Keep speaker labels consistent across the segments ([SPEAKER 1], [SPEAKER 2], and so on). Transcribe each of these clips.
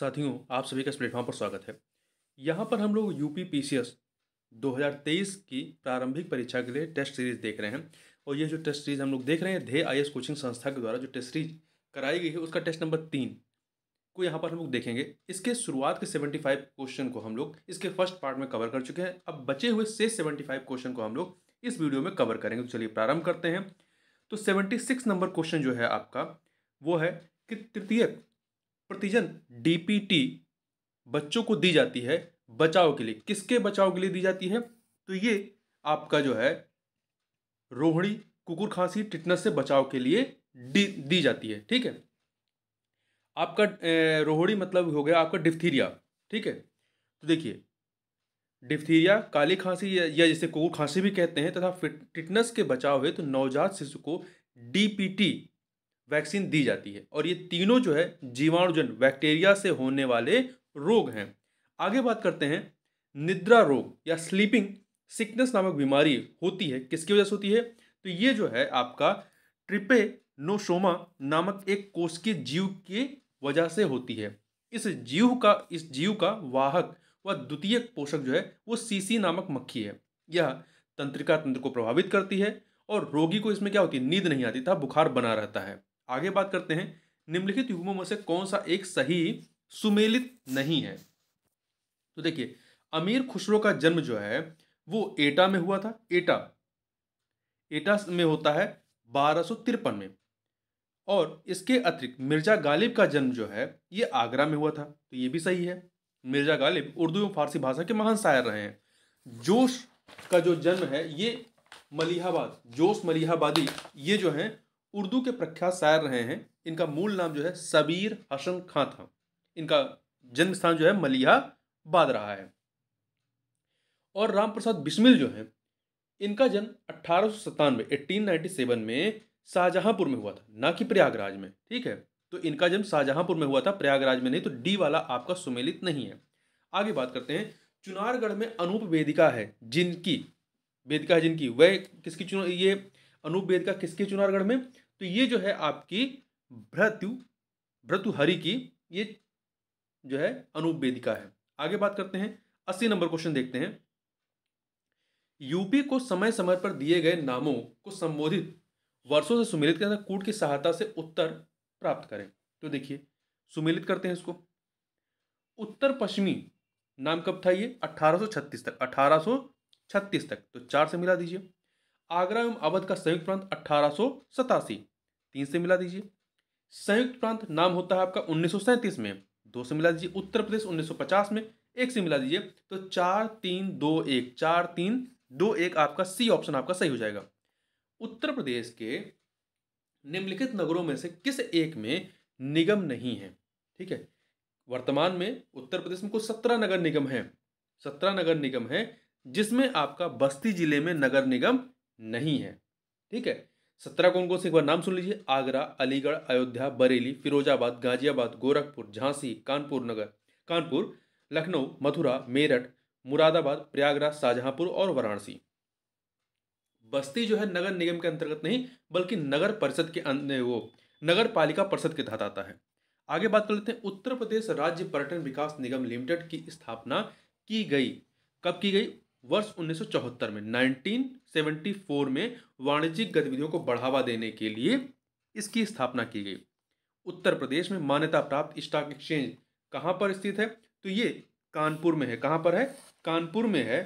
[SPEAKER 1] साथियों आप सभी का इस प्लेटफॉर्म पर स्वागत है यहाँ पर हम लोग U P P C S दो हज़ार तेईस की प्रारंभिक परीक्षा के लिए टेस्ट सीरीज़ देख रहे हैं और ये जो टेस्ट सीरीज़ हम लोग देख रहे हैं धे आई एस कोचिंग संस्था के द्वारा जो टेस्ट सीरीज कराई गई है उसका टेस्ट नंबर तीन को यहाँ पर हम लोग देखेंगे इसके शुरुआत के सेवेंटी फाइव क्वेश्चन को हम लोग इसके फर्स्ट पार्ट में कवर कर चुके हैं अब बचे हुए से सेवेंटी फाइव क्वेश्चन को हम लोग इस वीडियो में कवर करेंगे तो चलिए प्रारंभ करते हैं तो सेवेंटी सिक्स नंबर क्वेश्चन जो है आपका वो है कि तृतीय प्रतिजन डीपीटी बच्चों को दी जाती है बचाव के लिए किसके बचाव के लिए दी जाती है तो ये आपका जो है रोहड़ी कुकुर खांसी टिटनस से बचाव के लिए दी दी जाती है ठीक है आपका रोहड़ी मतलब हो गया आपका डिफ्थीरिया ठीक है तो देखिए डिफ्थीरिया काली खांसी या जिसे कुकुर खांसी भी कहते हैं तथा टिटनस के बचाव हेतु तो नवजात शिशु को डीपीटी वैक्सीन दी जाती है और ये तीनों जो है जीवाणुजन बैक्टीरिया से होने वाले रोग हैं आगे बात करते हैं निद्रा रोग या स्लीपिंग सिकनेस नामक बीमारी होती है किसकी वजह से होती है तो ये जो है आपका ट्रिपे नोशोमा नामक एक कोष के जीव के वजह से होती है इस जीव का इस जीव का वाहक व वा द्वितीय पोषक जो है वो सीसी नामक मक्खी है यह तंत्रिका तंत्र को प्रभावित करती है और रोगी को इसमें क्या होती है नींद नहीं आती था बुखार बना रहता है आगे बात करते हैं निम्नलिखित युग्मों में से कौन सा एक सही सुमेलित नहीं है तो देखिए अमीर खुसरो का जन्म जो है वो एटा में हुआ था एटा एटा में होता है बारह में और इसके अतिरिक्त मिर्जा गालिब का जन्म जो है ये आगरा में हुआ था तो ये भी सही है मिर्जा गालिब उर्दू एवं फारसी भाषा के महान शायर रहे हैं जोश का जो जन्म है ये मलिहाबाद जोश मलिहाबादी ये जो हैं उर्दू के प्रख्यात शायर रहे हैं इनका मूल नाम जो है सबीर हसन खां था इनका जन्म स्थान जो है बाद रहा है और रामप्रसाद बिस्मिल जो है इनका जन्म अट्ठारह एटीन में शाहजहांपुर में हुआ था ना कि प्रयागराज में ठीक है तो इनका जन्म शाहजहांपुर में हुआ था प्रयागराज में नहीं तो डी वाला आपका सुमेलित नहीं है आगे बात करते हैं चुनारगढ़ में अनूप वेदिका है जिनकी वेदिका है जिनकी वह किसकी चुनाव ये अनूप वेदिका किसके चुनारगढ़ में तो ये जो है आपकी भ्रतु भ्रतुहरि की ये जो है अनुवेदिका है आगे बात करते हैं अस्सी नंबर क्वेश्चन देखते हैं यूपी को समय समय पर दिए गए नामों को संबोधित वर्षों से सुमेलित हैं तो कूट की सहायता से उत्तर प्राप्त करें तो देखिए सुमेलित करते हैं इसको उत्तर पश्चिमी नाम कब था ये 1836 तक 1836 तक तो चार से मिला दीजिए आगरा एवं अवध का संयुक्त प्रांत अठारह तीन से मिला दीजिए संयुक्त प्रांत नाम होता है आपका उन्नीस में दो से मिला दीजिए उत्तर प्रदेश 1950 में एक से मिला दीजिए तो चार तीन दो एक चार तीन दो एक आपका सी ऑप्शन आपका सही हो जाएगा उत्तर प्रदेश के निम्नलिखित नगरों में से किस एक में निगम नहीं है ठीक है वर्तमान में उत्तर प्रदेश में कुछ सत्रह नगर निगम है सत्रह नगर निगम है जिसमें आपका बस्ती जिले में नगर निगम नहीं है ठीक है सत्रह कौन कौन से एक बार नाम सुन लीजिए आगरा अलीगढ़ अयोध्या बरेली फिरोजाबाद गाजियाबाद गोरखपुर झांसी कानपुर नगर कानपुर लखनऊ मथुरा मेरठ मुरादाबाद प्रयागराज शाहजहांपुर और वाराणसी बस्ती जो है नगर निगम के अंतर्गत नहीं बल्कि नगर परिषद के अं-, वो नगर पालिका परिषद के तहत आता है आगे बात कर लेते हैं उत्तर प्रदेश राज्य पर्यटन विकास निगम लिमिटेड की स्थापना की गई कब की गई वर्ष 1974 में 1974 में वाणिज्यिक गतिविधियों को बढ़ावा देने के लिए इसकी स्थापना की गई उत्तर प्रदेश में मान्यता प्राप्त स्टॉक एक्सचेंज कहाँ पर स्थित है तो ये कानपुर में है कहाँ पर है कानपुर में है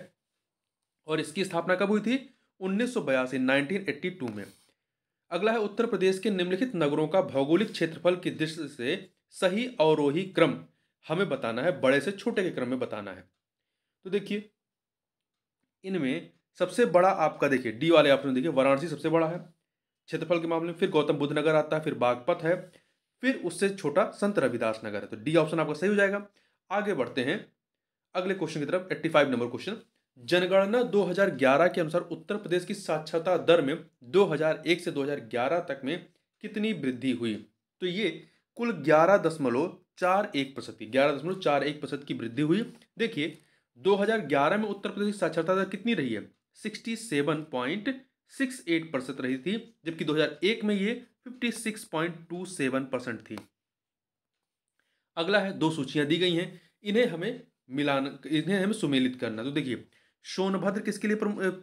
[SPEAKER 1] और इसकी स्थापना कब हुई थी उन्नीस सौ में अगला है उत्तर प्रदेश के निम्नलिखित नगरों का भौगोलिक क्षेत्रफल की दृष्टि से सही अवरोही क्रम हमें बताना है बड़े से छोटे के क्रम में बताना है तो देखिए इनमें सबसे बड़ा आपका देखिए डी वाले ऑप्शन देखिए वाराणसी सबसे बड़ा है क्षेत्रफल के मामले में फिर गौतम बुद्ध नगर आता है फिर बागपत है फिर उससे छोटा संत रविदास नगर है तो डी ऑप्शन आपका सही हो जाएगा आगे बढ़ते हैं अगले क्वेश्चन की तरफ 85 नंबर क्वेश्चन जनगणना 2011 के अनुसार उत्तर प्रदेश की साक्षरता दर में 2001 से 2011 तक में कितनी वृद्धि हुई तो ये कुल ग्यारह दशमलव चार एक प्रतिशत की ग्यारह दशमलव चार एक प्रतिशत की वृद्धि हुई देखिए 2011 में उत्तर प्रदेश की साक्षरता दर कितनी रही है 67.68 परसेंट रही थी जबकि 2001 में ये 56.27 परसेंट थी अगला है दो सूचियां दी गई हैं इन्हें हमें मिलान इन्हें हमें सुमेलित करना तो देखिए सोनभद्र किसके लिए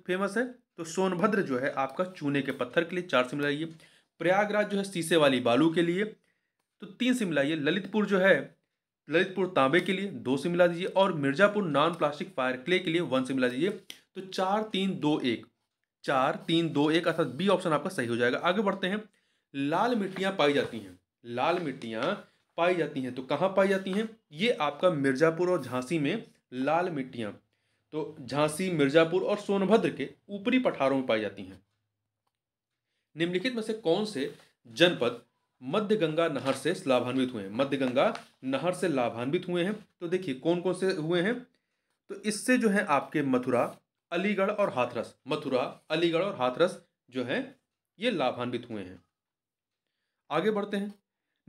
[SPEAKER 1] फेमस है तो सोनभद्र जो है आपका चूने के पत्थर के लिए चार से मिलाइए प्रयागराज जो है शीशे वाली बालू के लिए तो तीन से मिलाइए ललितपुर जो है ललितपुर तांबे के लिए दो से मिला दीजिए और Mirzapur non plastic fire clay के लिए वन से मिला दीजिए तो चार तीन दो एक चार तीन दो एक अर्थात बी ऑप्शन आपका सही हो जाएगा आगे बढ़ते हैं लाल मिट्टियाँ पाई जाती हैं लाल मिट्टियाँ पाई जाती हैं तो कहाँ पाई जाती हैं ये आपका मिर्जापुर और झांसी में लाल मिट्टियाँ तो झांसी मिर्जापुर और सोनभद्र के ऊपरी पठारों में पाई जाती हैं निम्नलिखित में से कौन से जनपद मध्य गंगा नहर से लाभान्वित हुए हैं मध्य गंगा नहर से लाभान्वित हुए हैं तो देखिए कौन कौन से हुए हैं तो इससे जो है आपके मथुरा अलीगढ़ और हाथरस मथुरा अलीगढ़ और हाथरस जो है ये लाभान्वित हुए हैं आगे बढ़ते हैं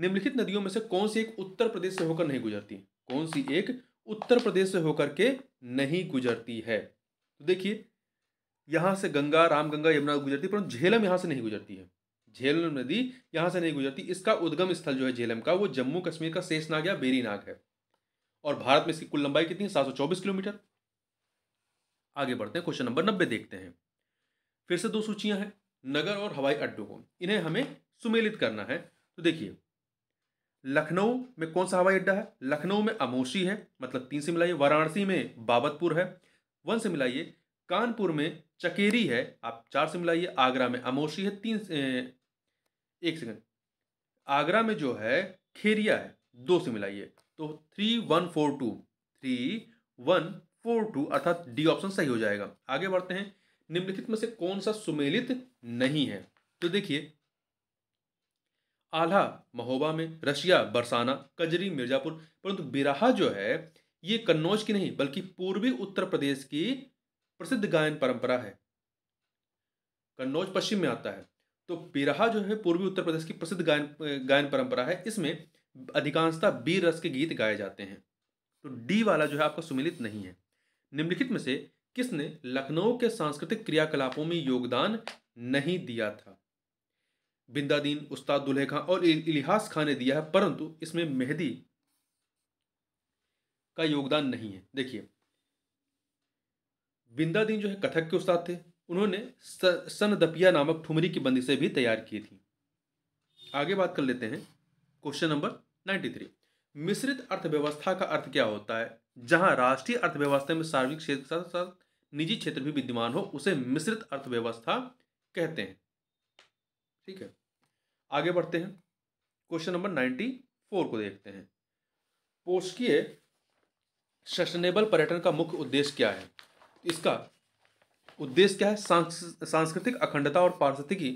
[SPEAKER 1] निम्नलिखित नदियों में से कौन सी एक उत्तर प्रदेश से होकर नहीं गुजरती कौन सी एक उत्तर प्रदेश से होकर के नहीं गुजरती है तो देखिए यहाँ से गंगा रामगंगा यमुना गुजरती परंतु झेलम यहाँ से नहीं गुजरती है झेलम नदी यहाँ से नहीं गुजरती इसका उद्गम स्थल जो है झेलम का वो जम्मू कश्मीर का शेषनाग या बेरीनाग है और भारत में इसकी कुल लंबाई कितनी सात सौ चौबीस किलोमीटर आगे बढ़ते हैं क्वेश्चन नंबर नब्बे देखते हैं फिर से दो सूचियां हैं नगर और हवाई अड्डों को इन्हें हमें सुमेलित करना है तो देखिए लखनऊ में कौन सा हवाई अड्डा है लखनऊ में अमोशी है मतलब तीन से मिलाइए वाराणसी में बाबतपुर है वन से मिलाइए कानपुर में चकेरी है आप चार से मिलाइए आगरा में अमोशी है तीन एक सेकंड आगरा में जो है खेरिया है दो से मिलाइए तो three one four two three one four two अर्थात डी ऑप्शन सही हो जाएगा आगे बढ़ते हैं निम्नलिखित में से कौन सा सुमेलित नहीं है तो देखिए आल्हा महोबा में रशिया बरसाना कजरी मिर्जापुर परंतु बिराहा जो है ये कन्नौज की नहीं बल्कि पूर्वी उत्तर प्रदेश की प्रसिद्ध गायन परंपरा है कन्नौज पश्चिम में आता है तो पिरहा जो है पूर्वी उत्तर प्रदेश की प्रसिद्ध गायन गायन परंपरा है इसमें अधिकांशता बीर रस के गीत गाए जाते हैं तो डी वाला जो है आपका सुमिलित नहीं है निम्नलिखित में से किसने लखनऊ के सांस्कृतिक क्रियाकलापों में योगदान नहीं दिया था बिंदादीन उस्ताद दुल्हे खां और इलिहास खां ने दिया है परंतु इसमें मेहदी का योगदान नहीं है देखिए बिंदादीन जो है कथक के उस्ताद थे उन्होंने सन दपिया नामक ठुमरी की बंदिशें भी तैयार की थी आगे बात कर लेते हैं क्वेश्चन नंबर नाइन्टी थ्री मिश्रित अर्थव्यवस्था का अर्थ क्या होता है जहां राष्ट्रीय अर्थव्यवस्था में सार्वजनिक क्षेत्र साथ साथ निजी क्षेत्र भी विद्यमान हो उसे मिश्रित अर्थव्यवस्था कहते हैं ठीक है आगे बढ़ते हैं क्वेश्चन नंबर नाइन्टी फोर को देखते हैं पोषकीय सस्टेनेबल पर्यटन का मुख्य उद्देश्य क्या है इसका उद्देश्य क्या है सांस्कृतिक अखंडता और पारिस्थिति की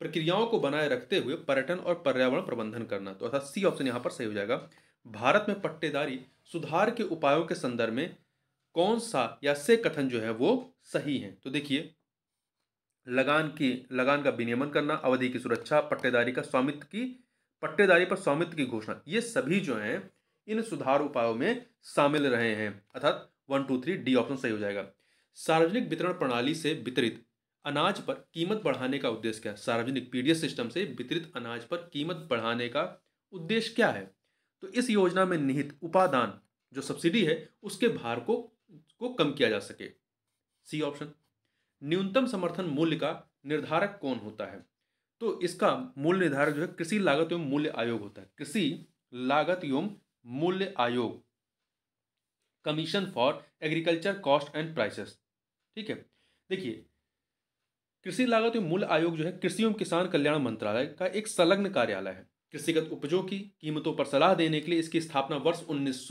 [SPEAKER 1] प्रक्रियाओं को बनाए रखते हुए पर्यटन और पर्यावरण प्रबंधन करना तो अर्थात सी ऑप्शन यहाँ पर सही हो जाएगा भारत में पट्टेदारी सुधार के उपायों के संदर्भ में कौन सा या से कथन जो है वो सही है तो देखिए लगान की लगान का विनियमन करना अवधि की सुरक्षा पट्टेदारी का स्वामित्व की पट्टेदारी पर स्वामित्व की घोषणा ये सभी जो हैं इन सुधार उपायों में शामिल रहे हैं अर्थात one two three D option सही हो जाएगा सार्वजनिक वितरण प्रणाली से वितरित अनाज पर कीमत बढ़ाने का उद्देश्य क्या है सार्वजनिक पीडीएस सिस्टम से वितरित अनाज पर कीमत बढ़ाने का उद्देश्य क्या है तो इस योजना में निहित उपादान जो सब्सिडी है उसके भार को को कम किया जा सके सी ऑप्शन न्यूनतम समर्थन मूल्य का निर्धारक कौन होता है तो इसका मूल्य निर्धारक जो है कृषि लागत एवं मूल्य आयोग होता है कृषि लागत एवं मूल्य आयोग commission for agriculture cost and prices ठीक है देखिए कृषि लागत एवं मूल्य आयोग जो है कृषि एवं किसान कल्याण मंत्रालय का एक संलग्न कार्यालय है कृषिगत उपजों की कीमतों पर सलाह देने के लिए इसकी स्थापना वर्ष उन्नीस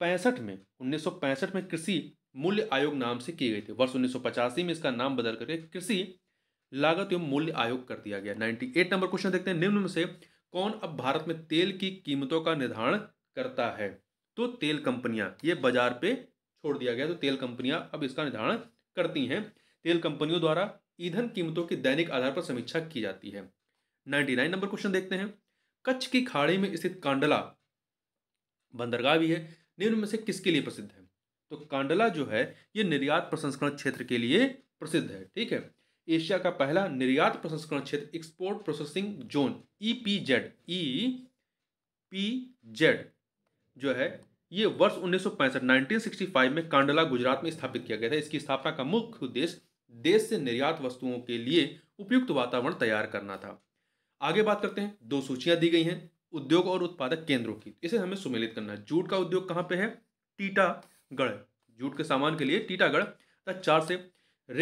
[SPEAKER 1] में उन्नीस में कृषि मूल्य आयोग नाम से की गई थी वर्ष उन्नीस में इसका नाम बदल करके कृषि लागत एवं मूल्य आयोग कर दिया गया 98 नंबर क्वेश्चन देखते हैं निम्न में से कौन अब भारत में तेल की कीमतों का निर्धारण करता है तो तेल कंपनियां ये बाजार पे छोड़ दिया गया तो तेल कंपनियां अब इसका निर्धारण करती हैं तेल कंपनियों द्वारा ईंधन कीमतों की दैनिक आधार पर समीक्षा की जाती है नाइन्टी नाइन नंबर क्वेश्चन देखते हैं कच्छ की खाड़ी में स्थित कांडला बंदरगाह भी है निम्न में से किसके लिए प्रसिद्ध है तो कांडला जो है ये निर्यात प्रसंस्करण क्षेत्र के लिए प्रसिद्ध है ठीक है एशिया का पहला निर्यात प्रसंस्करण क्षेत्र export processing zone E P Z E P Z जो है ये वर्ष उन्नीस 1965 में कांडला गुजरात में स्थापित किया गया था इसकी स्थापना का मुख्य उद्देश्य देश से निर्यात वस्तुओं के लिए उपयुक्त वातावरण तैयार करना था आगे बात करते हैं दो सूचियां दी गई हैं उद्योग और उत्पादक केंद्रों की इसे हमें सुमेलित करना है जूट का उद्योग कहाँ पे है टीटागढ़ जूट के सामान के लिए टीटागढ़ तथा चार से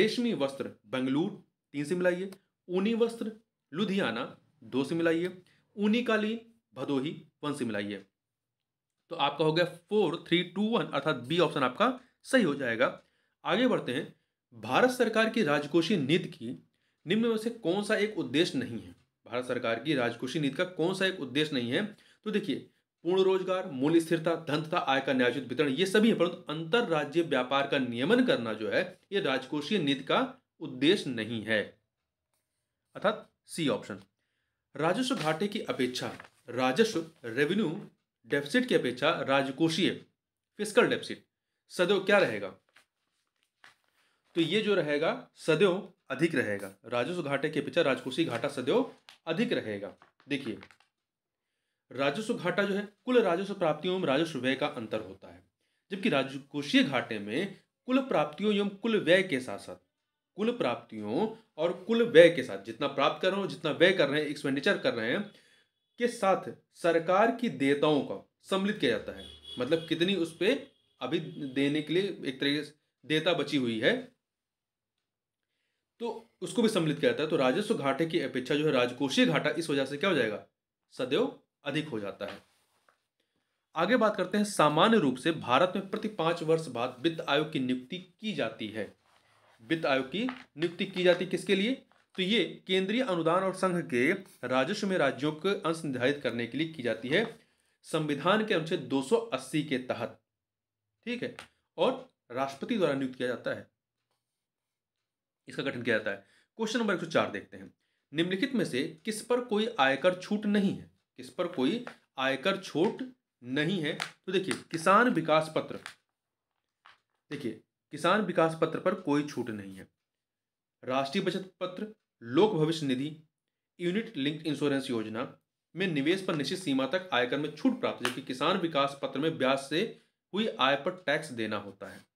[SPEAKER 1] रेशमी वस्त्र बेंगलुरु तीन से मिलाइए ऊनी वस्त्र लुधियाना दो से मिलाइए ऊनी कालीन भदोही वन से मिलाइए तो आपका हो गया फोर थ्री टू वन अर्थात बी ऑप्शन आपका सही हो जाएगा आगे बढ़ते हैं भारत सरकार की राजकोषीय नीति की निम्न में से कौन सा एक उद्देश्य नहीं है भारत सरकार की राजकोषीय नीति का कौन सा एक उद्देश्य नहीं है तो देखिए पूर्ण रोजगार मूल्य स्थिरता धन तथा आय का न्यायोजित वितरण ये सभी है परंतु अंतर्राज्य व्यापार का नियमन करना जो है ये राजकोषीय नीति का उद्देश्य नहीं है अर्थात सी ऑप्शन राजस्व घाटे की अपेक्षा राजस्व रेवेन्यू डेफिसिट की अपेक्षा राजकोषीय फिस्कल डेफिसिट सदैव क्या रहेगा तो ये जो रहेगा सदैव अधिक रहेगा राजस्व घाटे की अपेक्षा राजकोषीय घाटा सदैव अधिक रहेगा देखिए राजस्व घाटा जो है कुल राजस्व प्राप्तियों एवं राजस्व व्यय का अंतर होता है जबकि राजकोषीय घाटे में कुल प्राप्तियों एवं कुल व्यय के साथ साथ कुल प्राप्तियों और कुल व्यय के साथ जितना प्राप्त कर रहे हो जितना व्यय कर रहे हैं एक्सपेंडिचर कर रहे हैं के साथ सरकार की देताओं का सम्मिलित किया जाता है मतलब कितनी उस पर अभी देने के लिए एक तरीके से देता बची हुई है तो उसको भी सम्मिलित किया जाता है तो राजस्व घाटे की अपेक्षा जो है राजकोषीय घाटा इस वजह से क्या हो जाएगा सदैव अधिक हो जाता है आगे बात करते हैं सामान्य रूप से भारत में प्रति पांच वर्ष बाद वित्त आयोग की नियुक्ति की जाती है वित्त आयोग की नियुक्ति की जाती है किसके लिए तो ये केंद्रीय अनुदान और संघ के राजस्व में राज्यों के अंश निर्धारित करने के लिए की जाती है संविधान के अनुच्छेद 280 के तहत ठीक है और राष्ट्रपति द्वारा नियुक्त किया जाता है इसका गठन किया जाता है क्वेश्चन नंबर एक देखते हैं निम्नलिखित में से किस पर कोई आयकर छूट नहीं है किस पर कोई आयकर छूट नहीं है तो देखिए किसान विकास पत्र देखिए किसान विकास पत्र पर कोई छूट नहीं है राष्ट्रीय बचत पत्र लोक भविष्य निधि यूनिट लिंक्ड इंश्योरेंस योजना में निवेश पर निश्चित सीमा तक आयकर में छूट प्राप्त जबकि किसान विकास पत्र में ब्याज से हुई आय पर टैक्स देना होता है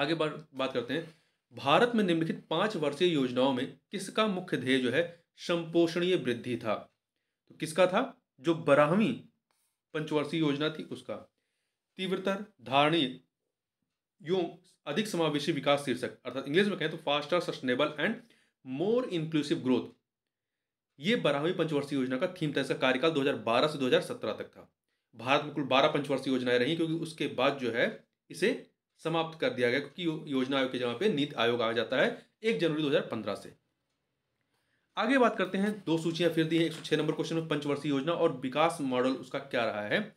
[SPEAKER 1] आगे बात बात करते हैं भारत में निम्नलिखित पांच वर्षीय योजनाओं में किसका मुख्य ध्येय जो है संपोषणीय वृद्धि था तो किसका था जो बारहवीं पंचवर्षीय योजना थी उसका तीव्रतर धारणीय यू अधिक समावेशी विकास शीर्षक अर्थात इंग्लिश में कहें तो faster sustainable and more inclusive growth ये बारहवीं पंचवर्षीय योजना का थीम था इसका कार्यकाल 2012 से 2017 तक था भारत में कुल बारह पंचवर्षीय योजनाएं रही क्योंकि उसके बाद जो है इसे समाप्त कर दिया गया क्योंकि योजना आयोग के जगह पे नीति आयोग आ जाता है एक जनवरी 2015 से आगे बात करते हैं दो सूचियां फिर दी है एक नंबर क्वेश्चन में पंचवर्षीय योजना और विकास मॉडल उसका क्या रहा है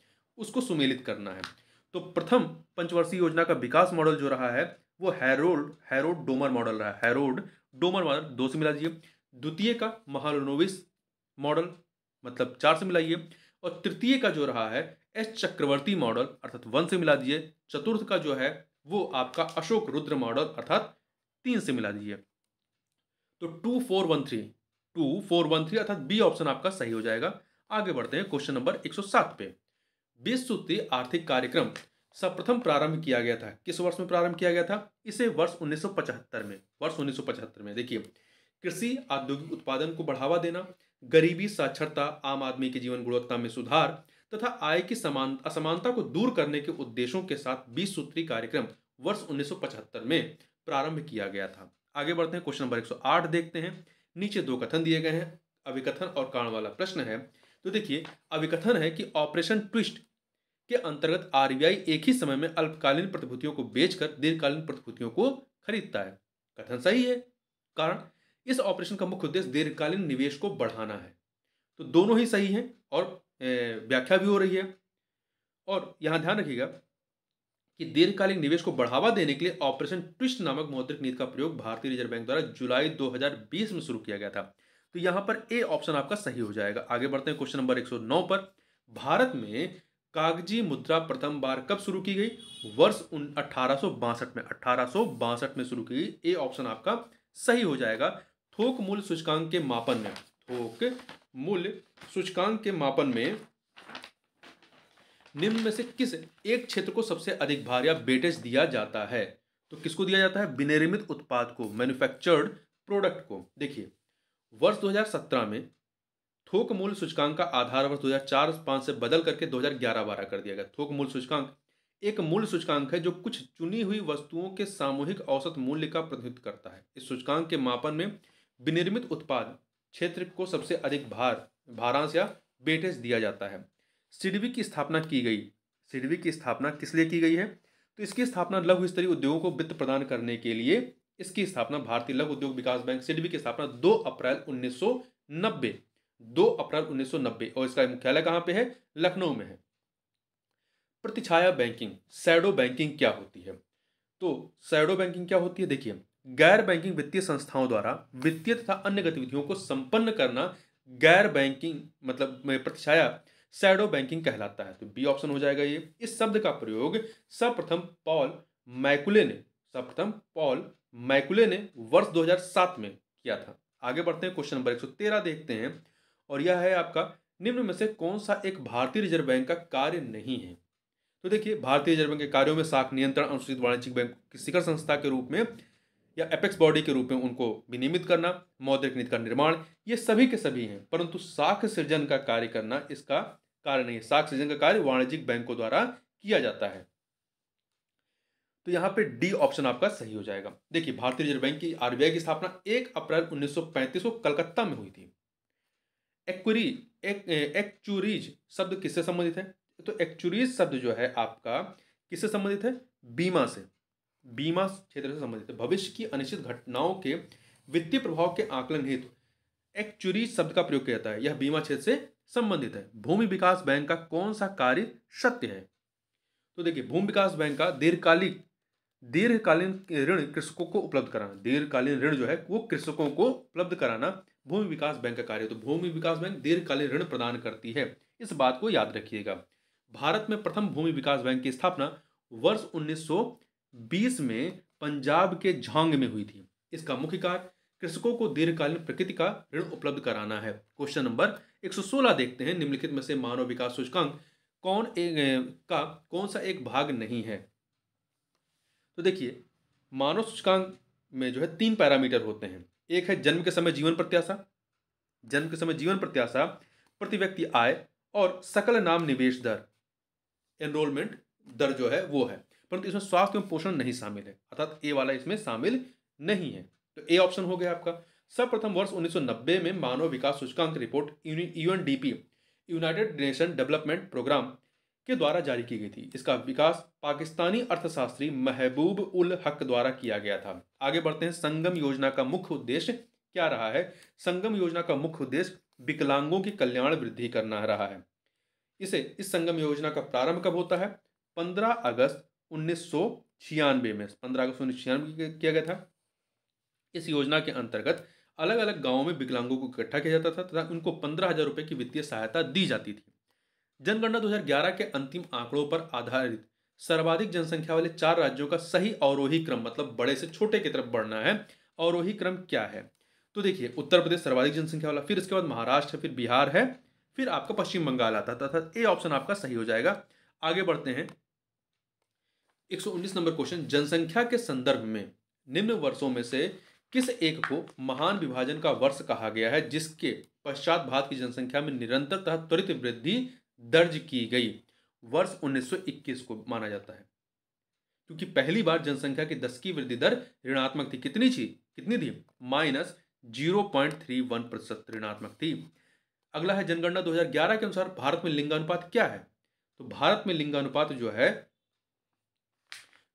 [SPEAKER 1] उसको सुमेलित करना है तो प्रथम पंचवर्षीय योजना का विकास मॉडल जो रहा है वो हैरोड हैरोड डोमर मॉडल रहा हैरोड डोमर मॉडल दो से मिला द्वितीय का महालोनोविस मॉडल मतलब चार से मिलाइए और तृतीय का जो रहा है एस चक्रवर्ती मॉडल अर्थात वन से मिला दीजिए चतुर्थ का जो है वो आपका अशोक रुद्र मॉडल अर्थात तीन से मिला दीजिए तो two four one three two four one three अर्थात बी ऑप्शन आपका सही हो जाएगा आगे बढ़ते हैं क्वेश्चन नंबर एक सौ सात पे बीस सूत्रीय आर्थिक कार्यक्रम सर्वप्रथम प्रारंभ किया गया था किस वर्ष में प्रारंभ किया गया था इसे वर्ष 1975 में वर्ष 1975 में देखिए कृषि औद्योगिक उत्पादन को बढ़ावा देना गरीबी साक्षरता आम आदमी की जीवन गुणवत्ता में सुधार तथा आय की समान असमानता को दूर करने के उद्देश्यों के साथ बीस सूत्री कार्यक्रम वर्ष 1975 में प्रारंभ किया गया था आगे बढ़ते हैं क्वेश्चन नंबर 108 देखते हैं नीचे दो कथन दिए गए हैं अविकथन और कारण वाला प्रश्न है तो देखिए अविकथन है कि ऑपरेशन ट्विस्ट के अंतर्गत आरबीआई एक ही समय में अल्पकालीन प्रतिभूतियों को बेचकर दीर्घकालीन प्रतिभूतियों को खरीदता है कथन सही है कारण इस ऑपरेशन का मुख्य उद्देश्य दीर्घकालीन निवेश को बढ़ाना है तो दोनों ही सही हैं और व्याख्या भी हो रही है और यहाँ ध्यान रखिएगा कि दीर्घकालीन निवेश को बढ़ावा देने के लिए ऑपरेशन ट्विस्ट नामक मौद्रिक नीति का प्रयोग भारतीय रिजर्व बैंक द्वारा जुलाई 2020 में शुरू किया गया था तो यहाँ पर ए ऑप्शन आपका सही हो जाएगा आगे बढ़ते हैं क्वेश्चन नंबर 109 पर भारत में कागजी मुद्रा प्रथम बार कब शुरू की गई वर्ष उन अट्ठारह में अठारह में शुरू की गई ए ऑप्शन आपका सही हो जाएगा थोक मूल सूचकांक के मापन में थोक मूल सूचकांक के मापन में निम्न में से किस एक क्षेत्र को सबसे अधिक भार या बेटेज दिया जाता है तो किसको दिया जाता है विनिर्मित उत्पाद को मैन्युफैक्चर्ड प्रोडक्ट को देखिए वर्ष 2017 में थोक मूल्य सूचकांक का आधार वर्ष चार पाँच से बदल करके 2011 बारह कर दिया गया थोक मूल्य सूचकांक एक मूल्य सूचकांक है जो कुछ चुनी हुई वस्तुओं के सामूहिक औसत मूल्य का प्रतिनिधित्व करता है इस सूचकांक के मापन में विनिर्मित उत्पाद क्षेत्र को सबसे अधिक भार भारांश या बेटेज दिया जाता है सिडवी की स्थापना की गई सिडवी की स्थापना किस लिए की गई है तो इसकी स्थापना लघु स्तरीय उद्योगों को वित्त प्रदान करने के लिए इसकी स्थापना भारतीय लघु उद्योग विकास बैंक सिडवी की स्थापना 2 अप्रैल 1990 दो अप्रैल 1990 और इसका मुख्यालय कहाँ पे है लखनऊ में है प्रतिछाया बैंकिंग सैडो बैंकिंग क्या होती है तो सैडो बैंकिंग क्या होती है देखिए गैर बैंकिंग वित्तीय संस्थाओं द्वारा वित्तीय तथा अन्य गतिविधियों को संपन्न करना गैर बैंकिंग मतलब प्रतिछाया सैडो बैंकिंग कहलाता है तो बी ऑप्शन हो जाएगा ये इस शब्द का प्रयोग सर्वप्रथम पॉल मैकुले ने सर्वप्रथम पॉल मैकुले ने वर्ष 2007 में किया था आगे बढ़ते हैं क्वेश्चन नंबर 113 देखते हैं और यह है आपका निम्न में से कौन सा एक भारतीय रिजर्व बैंक का कार्य नहीं है तो देखिए भारतीय रिजर्व बैंक के कार्यों में साख नियंत्रण अनुसूचित वाणिज्यिक बैंक की शिखर संस्था के रूप में या एपेक्स बॉडी के रूप में उनको विनियमित करना मौद्रिक नीति का निर्माण ये सभी के सभी हैं परंतु साख सृजन का कार्य करना इसका कार्य नहीं है साख सृजन का कार्य वाणिज्यिक बैंकों द्वारा किया जाता है तो यहाँ पे डी ऑप्शन आपका सही हो जाएगा देखिए भारतीय रिजर्व बैंक की आरबीआई की स्थापना एक अप्रैल 1935 को कलकत्ता में हुई थी एक्वरी एक एक्चुरीज शब्द किससे संबंधित है तो एक्चुरीज शब्द जो है आपका किससे संबंधित है बीमा से बीमा क्षेत्र से संबंधित है भविष्य की अनिश्चित घटनाओं के वित्तीय प्रभाव के आकलन हेतु एक्चुरीज शब्द का प्रयोग किया जाता है यह बीमा क्षेत्र से संबंधित है भूमि विकास बैंक का कौन सा कार्य सत्य है तो देखिए भूमि विकास बैंक का दीर्घकालिक दीर्घकालीन ऋण कृषकों को उपलब्ध कराना दीर्घकालीन ऋण जो है वो कृषकों को उपलब्ध कराना भूमि विकास बैंक का कार्य तो भूमि विकास बैंक दीर्घकालीन ऋण प्रदान करती है इस बात को याद रखिएगा भारत में प्रथम भूमि विकास बैंक की स्थापना वर्ष 1920 में पंजाब के झांग में हुई थी इसका मुख्य कार्य कृषकों को दीर्घकालीन प्रकृति का ऋण उपलब्ध कराना है क्वेश्चन नंबर 116 देखते हैं निम्नलिखित में से मानव विकास सूचकांक कौन ए, का कौन सा एक भाग नहीं है तो देखिए मानव सूचकांक में जो है तीन पैरामीटर होते हैं एक है जन्म के समय जीवन प्रत्याशा जन्म के समय जीवन प्रत्याशा प्रति व्यक्ति आय और सकल नाम निवेश दर एनरोलमेंट दर जो है वो है परंतु इसमें स्वास्थ्य एवं पोषण नहीं शामिल है अर्थात ए वाला इसमें शामिल नहीं है तो ए ऑप्शन हो गया आपका सर्वप्रथम वर्ष 1990 में मानव विकास सूचकांक report UNDP united nation development programme के द्वारा जारी की गई थी इसका विकास पाकिस्तानी अर्थशास्त्री महबूब उल हक द्वारा किया गया था आगे बढ़ते हैं संगम योजना का मुख्य उद्देश्य क्या रहा है संगम योजना का मुख्य उद्देश्य विकलांगों की कल्याण वृद्धि करना रहा है इसे इस संगम योजना का प्रारंभ कब होता है पंद्रह अगस्त उन्नीस में पंद्रह अगस्त उन्नीस किया गया था इस योजना के अंतर्गत अलग अलग गांवों में विकलांगों को इकट्ठा किया जाता था तथा उनको पंद्रह हजार रुपये की वित्तीय सहायता दी जाती थी जनगणना 2011 के अंतिम आंकड़ों पर आधारित सर्वाधिक जनसंख्या वाले चार राज्यों का सही अवरोही क्रम मतलब बड़े से छोटे की तरफ बढ़ना है अवरोही क्रम क्या है तो देखिए उत्तर प्रदेश सर्वाधिक जनसंख्या वाला फिर इसके बाद महाराष्ट्र फिर बिहार है फिर आपका पश्चिम बंगाल आता था अर्थात ए ऑप्शन आपका सही हो जाएगा आगे बढ़ते हैं 119 नंबर क्वेश्चन जनसंख्या के संदर्भ में निम्न वर्षों में से किस एक को महान विभाजन का वर्ष कहा गया है जिसके पश्चात भारत की जनसंख्या में निरंतर तथा त्वरित वृद्धि दर्ज की गई वर्ष 1921 को माना जाता है क्योंकि पहली बार जनसंख्या की दस की वृद्धि दर ऋणात्मक थी कितनी थी कितनी थी minus zero point three one प्रतिशत ऋणात्मक थी अगला है जनगणना 2011 के अनुसार भारत में लिंगानुपात क्या है तो भारत में लिंगानुपात जो है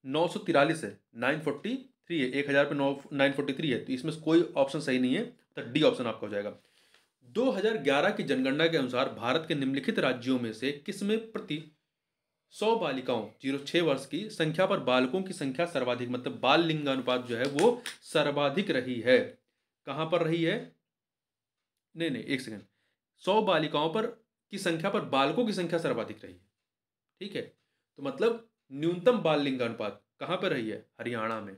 [SPEAKER 1] नौ सौ तिरालीस है नाइन फोर्टी थ्री है एक हज़ार पे नौ नाइन फोर्टी थ्री है तो इसमें कोई ऑप्शन सही नहीं है तो डी ऑप्शन आपका हो जाएगा 2011 की जनगणना के अनुसार भारत के निम्नलिखित राज्यों में से किसमें प्रति सौ बालिकाओं जीरो छः वर्ष की संख्या पर बालकों की संख्या सर्वाधिक मतलब बाल लिंगानुपात जो है वो सर्वाधिक रही है कहाँ पर रही है नहीं नहीं एक सेकेंड सौ बालिकाओं पर की संख्या पर बालकों की संख्या सर्वाधिक रही है ठीक है तो मतलब न्यूनतम बाल लिंगानुपात कहाँ पर रही है हरियाणा में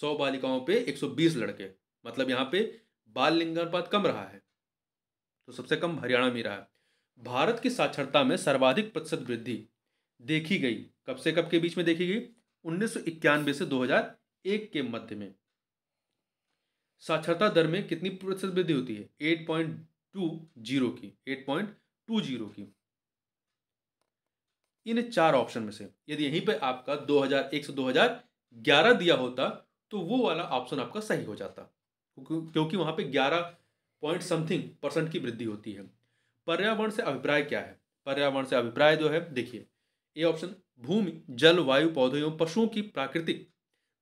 [SPEAKER 1] सौ बालिकाओं पे बीस लड़के मतलब यहाँ पे बाल लिंगानुपात कम रहा है तो सबसे कम हरियाणा में रहा है भारत की साक्षरता में सर्वाधिक प्रतिशत वृद्धि देखी गई कब से कब के बीच में देखी गई उन्नीस से 2001 के मध्य में साक्षरता दर में कितनी प्रतिशत वृद्धि होती है 8.20 की 8.20 की इन चार ऑप्शन में से यदि यहीं पे आपका 2001 से 2011 दिया होता तो वो वाला ऑप्शन आपका सही हो जाता क्योंकि वहाँ पे 11 पॉइंट समथिंग परसेंट की वृद्धि होती है पर्यावरण से अभिप्राय क्या है पर्यावरण से अभिप्राय जो है देखिए ए ऑप्शन भूमि जल वायु पौधों एवं पशुओं की प्राकृतिक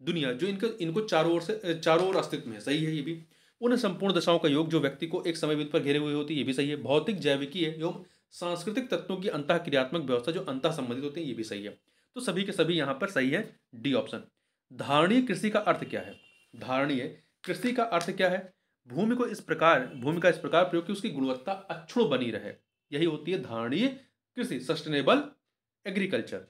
[SPEAKER 1] दुनिया जो इनको इनको चारों ओर से चारों ओर अस्तित्व में है सही है ये भी उन संपूर्ण दशाओं का योग जो व्यक्ति को एक समय पर घेरे हुए होती है ये भी सही है भौतिक जैविकी है एवं सांस्कृतिक तत्वों की अंत क्रियात्मक व्यवस्था जो अंत संबंधित होती है ये भी सही है तो सभी के सभी यहाँ पर सही है डी ऑप्शन धारणीय कृषि का अर्थ क्या है धारणीय कृषि का अर्थ क्या है भूमि को इस प्रकार भूमि का इस प्रकार प्रयोग की उसकी गुणवत्ता अक्षुण बनी रहे यही होती है धारणीय कृषि sustainable agriculture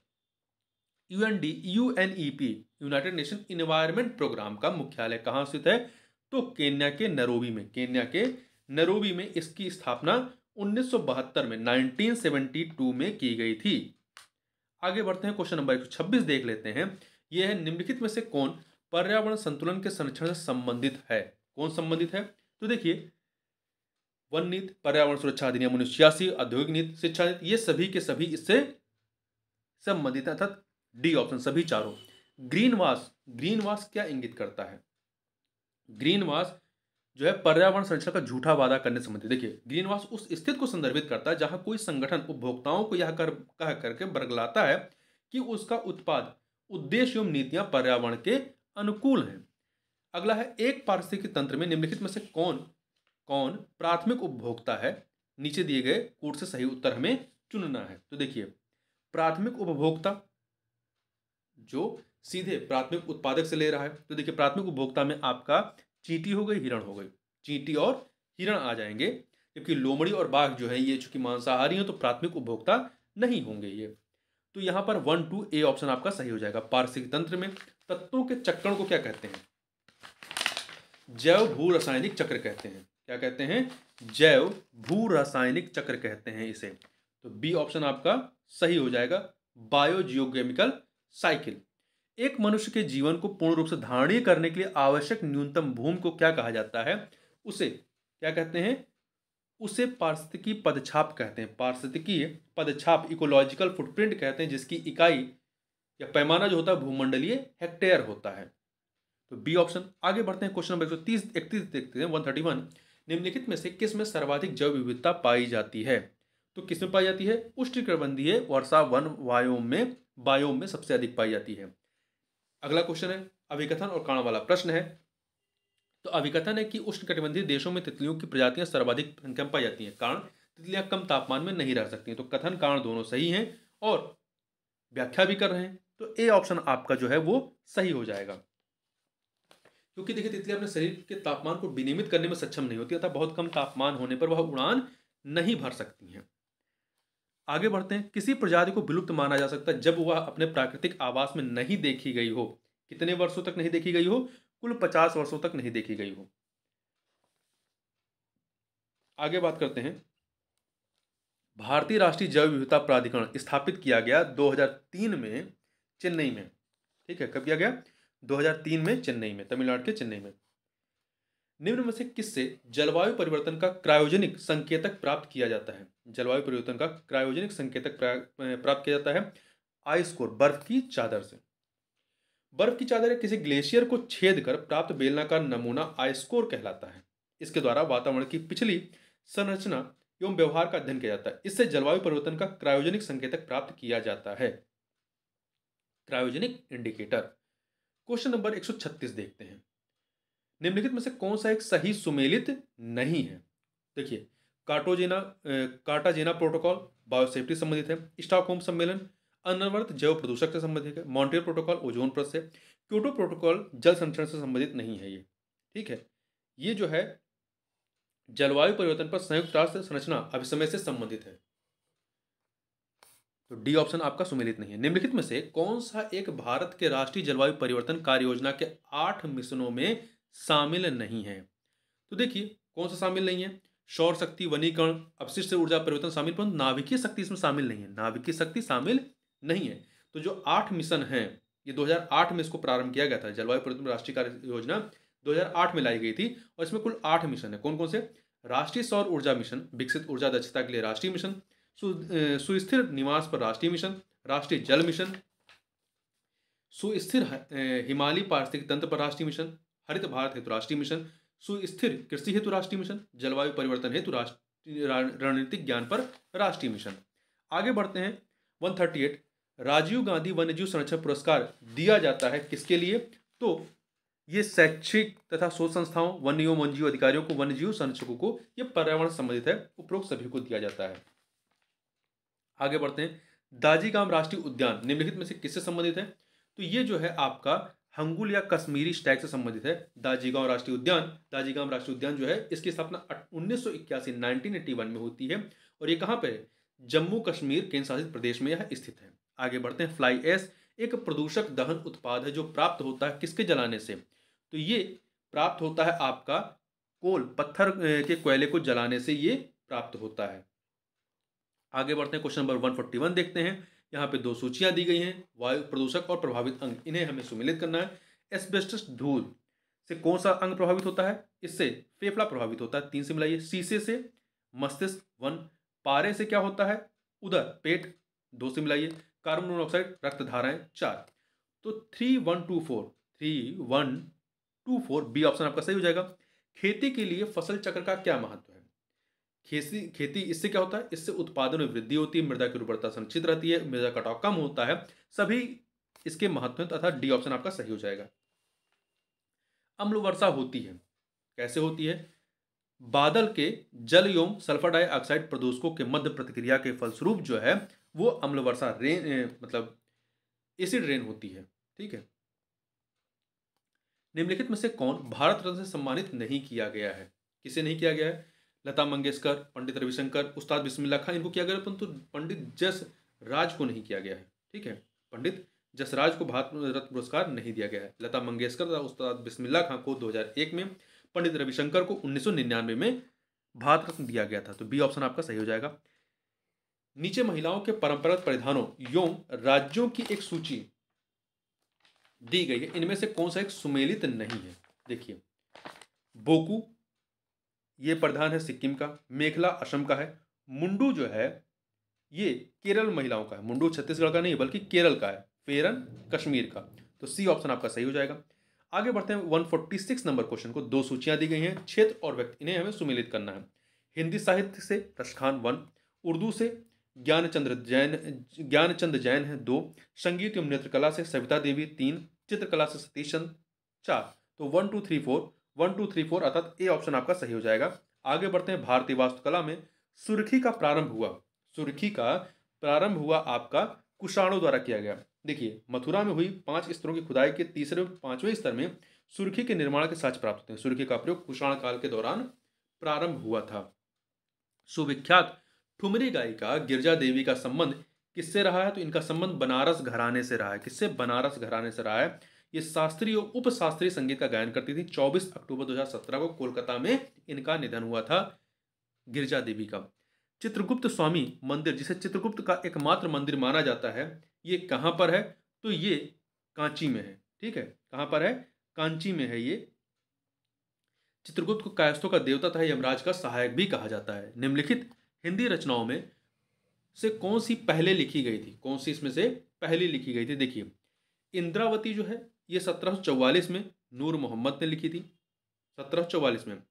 [SPEAKER 1] U N D U N E P united nation environment programme का मुख्यालय कहाँ स्थित है तो केन्या के नरोबी में केन्या के नरोबी में इसकी स्थापना 1972 में 1972 में की गई थी आगे बढ़ते हैं क्वेश्चन नंबर 126 देख लेते हैं यह है निम्नलिखित में से कौन पर्यावरण संतुलन के संरक्षण से संबंधित है कौन संबंधित है तो देखिए वन नीति पर्यावरण सुरक्षा अधिनियम उन्नीस छियासी औद्योगिक नीति शिक्षा नीति ये सभी के सभी इससे संबंधित अर्थात डी ऑप्शन सभी चारों ग्रीन वास ग्रीन वास क्या इंगित करता है ग्रीन वास जो है पर्यावरण संरक्षण का झूठा वादा करने संबंधित देखिए ग्रीन वास उस स्थिति को संदर्भित करता है जहां कोई संगठन उपभोक्ताओं को यह कर कह करके बरगलाता है कि उसका उत्पाद उद्देश्य एवं नीतियां पर्यावरण के अनुकूल हैं अगला है एक पारिस्थितिकी तंत्र में निम्नलिखित में से कौन कौन प्राथमिक उपभोक्ता है नीचे दिए गए कोड से सही उत्तर हमें चुनना है तो देखिए प्राथमिक उपभोक्ता जो सीधे प्राथमिक उत्पादक से ले रहा है तो देखिए प्राथमिक उपभोक्ता में आपका चींटी हो गई हिरण हो गई चींटी और हिरण आ जाएंगे जबकि लोमड़ी और बाघ जो है ये चूंकि मांसाहारी हैं तो प्राथमिक उपभोक्ता नहीं होंगे ये तो यहाँ पर वन टू ए ऑप्शन आपका सही हो जाएगा पारसिक तंत्र में तत्वों के चक्रण को क्या कहते हैं जैव भू रासायनिक चक्र कहते हैं क्या कहते हैं जैव भू रासायनिक चक्र कहते हैं इसे तो बी ऑप्शन आपका सही हो जाएगा बायोजियोगेमिकल साइकिल एक मनुष्य के जीवन को पूर्ण रूप से धारणीय करने के लिए आवश्यक न्यूनतम भूमि को क्या कहा जाता है उसे क्या कहते हैं उसे पारिस्थिकी पदछाप कहते हैं पारिस्थिकी पदछाप इकोलॉजिकल फुटप्रिंट कहते हैं जिसकी इकाई या पैमाना जो होता है भूमंडलीय हेक्टेयर होता है तो बी ऑप्शन आगे बढ़ते हैं क्वेश्चन नंबर एक सौ तीस इकतीस देखते हैं वन थर्टी वन निम्नलिखित में से किस में सर्वाधिक जैव विविधता पाई जाती है तो किस में पाई जाती है उष्णकटिबंधीय वर्षा वन वायोम में बायोम में सबसे अधिक पाई जाती है अगला क्वेश्चन है अभिकथन और कारण वाला प्रश्न है तो अभिकथन है कि उष्णकटिबंधीय देशों में तितलियों की प्रजातियां सर्वाधिक संख्या में पाई जाती हैं कारण तितलियां कम तापमान में नहीं रह सकती तो कथन कारण दोनों सही हैं और व्याख्या भी कर रहे हैं तो ए ऑप्शन आपका जो है वो सही हो जाएगा क्योंकि देखिए तितली अपने शरीर के तापमान को विनियमित करने में सक्षम नहीं होती अतः बहुत कम तापमान होने पर वह उड़ान नहीं भर सकती हैं आगे बढ़ते हैं किसी प्रजाति को विलुप्त माना जा सकता है जब वह अपने प्राकृतिक आवास में नहीं देखी गई हो कितने वर्षों तक नहीं देखी गई हो कुल पचास वर्षों तक नहीं देखी गई हो आगे बात करते हैं भारतीय राष्ट्रीय जैव विविधता प्राधिकरण स्थापित किया गया 2003 में चेन्नई में ठीक है कब किया गया 2003 में चेन्नई में तमिलनाडु के चेन्नई में निम्न में से किससे जलवायु परिवर्तन का क्रायोजेनिक संकेतक प्राप्त किया जाता है जलवायु परिवर्तन का क्रायोजेनिक संकेतक प्राप्त किया जाता है आइस कोर बर्फ की चादर से बर्फ की चादर किसी ग्लेशियर को छेद कर प्राप्त बेलनाकार नमूना आयस्कोर कहलाता है इसके द्वारा वातावरण की पिछली संरचना एवं व्यवहार का अध्ययन किया जाता है इससे जलवायु परिवर्तन का क्रायोजेनिक संकेतक प्राप्त किया जाता है क्रायोजेनिक इंडिकेटर क्वेश्चन नंबर 136 देखते हैं निम्नलिखित में से कौन सा एक सही सुमेलित नहीं है देखिए कार्टोजेना काटाजेना प्रोटोकॉल बायोसेफ्टी संबंधित है स्टॉकहोम सम्मेलन अनवर्त जैव प्रदूषक से संबंधित है मॉन्ट्रियल प्रोटोकॉल ओजोन प्रस से क्योटो प्रोटोकॉल जल संरक्षण से संबंधित नहीं है ये ठीक है ये जो है जलवायु परिवर्तन पर संयुक्त राष्ट्र संरचना अभिसमय से संबंधित है तो डी ऑप्शन आपका सुमेलित नहीं है निम्नलिखित में से कौन सा एक भारत के राष्ट्रीय जलवायु परिवर्तन कार्य योजना के आठ मिशनों में शामिल नहीं है तो देखिए कौन सा शामिल नहीं है सौर शक्ति वनीकरण अपशिष्ट ऊर्जा परिवर्तन शामिल पर नाभिकीय शक्ति इसमें शामिल नहीं है नाभिकीय शक्ति शामिल नहीं है तो जो आठ मिशन हैं ये 2008 में इसको प्रारंभ किया गया था जलवायु परिवर्तन राष्ट्रीय कार्य योजना 2008 में लाई गई थी और इसमें कुल आठ मिशन है कौन कौन से राष्ट्रीय सौर ऊर्जा मिशन विकसित ऊर्जा दक्षता के लिए राष्ट्रीय मिशन सुस्थिर निवास पर राष्ट्रीय मिशन राष्ट्रीय जल मिशन सुस्थिर हिमालय पारिस्थितिक तंत्र पर राष्ट्रीय मिशन हरित भारत हेतु राष्ट्रीय मिशन सुस्थिर कृषि हेतु राष्ट्रीय मिशन जलवायु परिवर्तन हेतु राष्ट्रीय रणनीतिक ज्ञान पर राष्ट्रीय मिशन आगे बढ़ते हैं एट राजीव गांधी वन्यजीव संरक्षण पुरस्कार दिया जाता है किसके लिए तो ये शैक्षिक तथा शोध संस्थाओं वन्य एवं अधिकारियों को वन्यजीव संरक्षकों को ये पर्यावरण संबंधित है उपरोक्त सभी को दिया जाता है आगे बढ़ते हैं दाजीगाम राष्ट्रीय उद्यान निम्नलिखित में से किससे संबंधित है तो ये जो है आपका हंगुल या कश्मीरी स्टैग से संबंधित है दाजीगांव राष्ट्रीय उद्यान दाजीगांव राष्ट्रीय उद्यान जो है इसकी स्थापना उन्नीस सौ इक्यासी में होती है और ये कहाँ पर है जम्मू कश्मीर केंद्र शासित प्रदेश में यह स्थित है आगे बढ़ते हैं फ्लाई एस एक प्रदूषक दहन उत्पाद है जो प्राप्त होता है किसके जलाने से तो ये प्राप्त होता है आपका कोल पत्थर के कोयले को जलाने से ये प्राप्त होता है आगे बढ़ते हैं question number one forty one देखते हैं यहाँ पे दो सूचियाँ दी गई हैं वायु प्रदूषक और प्रभावित अंग इन्हें हमें सुमिलित करना है एस्बेस्टस धूल से कौन सा अंग प्रभावित होता है इससे फेफड़ा प्रभावित होता है तीन से मिलाइए शीशे से मस्तिष्क वन पारे से क्या होता है उधर पेट दो से मिलाइए कार्बन मोनोऑक्साइड रक्त धाराएं चार तो three one two four three one two four B option आपका सही हो जाएगा खेती के लिए फसल चक्र का क्या महत्व है खेती खेती इससे क्या होता है इससे उत्पादन में वृद्धि होती है मृदा की उर्वरता संरक्षित रहती है मृदा कटाव कम होता है सभी इसके महत्व तथा डी ऑप्शन आपका सही हो जाएगा अम्ल वर्षा होती है कैसे होती है बादल के जल एवं सल्फर डाइऑक्साइड प्रदूषकों के मध्य प्रतिक्रिया के फलस्वरूप जो है वो अम्ल वर्षा रेन मतलब एसिड रेन होती है ठीक है निम्नलिखित में से कौन भारत रत्न से सम्मानित नहीं किया गया है किसे नहीं किया गया है लता मंगेशकर पंडित रविशंकर उस्ताद बिस्मिल्ला खान इनको किया गया परंतु पंडित जस राज को नहीं किया गया है ठीक है पंडित जसराज को भारत रत्न पुरस्कार नहीं दिया गया है लता मंगेशकर तथा उस्ताद बिस्मिल्ला खां को 2001 में पंडित रविशंकर को 1999 में भारत रत्न दिया गया था तो बी ऑप्शन आपका सही हो जाएगा नीचे महिलाओं के परंपरागत परिधानों यौ राज्यों की एक सूची दी गई है इनमें से कौन सा एक सुमेलित नहीं है देखिए बोकू ये प्रधान है सिक्किम का मेखला असम का है मुंडू जो है ये केरल महिलाओं का है मुंडू छत्तीसगढ़ का नहीं बल्कि केरल का है फेरन कश्मीर का तो सी ऑप्शन आपका सही हो जाएगा आगे बढ़ते हैं 146 नंबर क्वेश्चन को दो सूचियां दी गई हैं क्षेत्र और व्यक्ति इन्हें हमें सुमेलित करना है हिंदी साहित्य से रशखान वन उर्दू से ज्ञानचंद्र जैन ज्ञानचंद जैन है दो संगीत एवं कला से सविता देवी तीन चित्रकला से सतीश चंद चार तो one two three four one two three four अर्थात ए ऑप्शन आपका सही हो जाएगा आगे बढ़ते हैं भारतीय वास्तुकला में सुर्खी का प्रारंभ हुआ सुर्खी का प्रारंभ हुआ आपका कुषाणों द्वारा किया गया देखिए मथुरा में हुई पांच स्तरों की खुदाई के तीसरे पांचवें स्तर में सुर्खी के निर्माण के साथ प्राप्त होते हैं सुर्खी का प्रयोग कुषाण काल के दौरान प्रारंभ हुआ था सुविख्यात ठुमरी गायिका गिरजा देवी का संबंध किससे रहा है तो इनका संबंध बनारस घराने से रहा है किससे बनारस घराने से रहा है ये शास्त्रीय और उपशास्त्रीय संगीत का गायन करती थी 24 अक्टूबर 2017 को कोलकाता में इनका निधन हुआ था गिरजा देवी का चित्रगुप्त स्वामी मंदिर जिसे चित्रगुप्त का एकमात्र मंदिर माना जाता है ये कहाँ पर है तो ये कांची में है ठीक है कहाँ पर है कांची में है ये चित्रगुप्त को कायस्थों का देवता था यमराज का सहायक भी कहा जाता है निम्नलिखित हिंदी रचनाओं में से कौन सी पहले लिखी गई थी कौन सी इसमें से पहली लिखी गई थी देखिए इंद्रावती जो है ये सत्रह में नूर मोहम्मद ने लिखी थी सत्रह में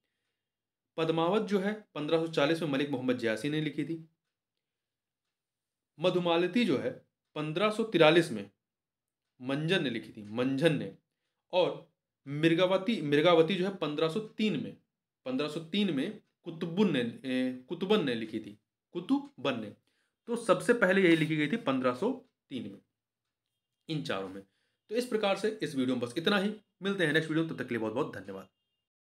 [SPEAKER 1] पद्मावत जो है 1540 में मलिक मोहम्मद जयासी ने लिखी थी मधुमालती जो है 1543 में मंजन ने लिखी थी मंजन ने और मृगावती मृगावती जो है 1503 में 1503 में कुतुबुन ने कुतुबन ने लिखी थी कुतुबन ने तो सबसे पहले यही लिखी गई थी 1503 में इन चारों में तो इस प्रकार से इस वीडियो में बस इतना ही मिलते हैं नेक्स्ट वीडियो तब तो तक के लिए बहुत बहुत धन्यवाद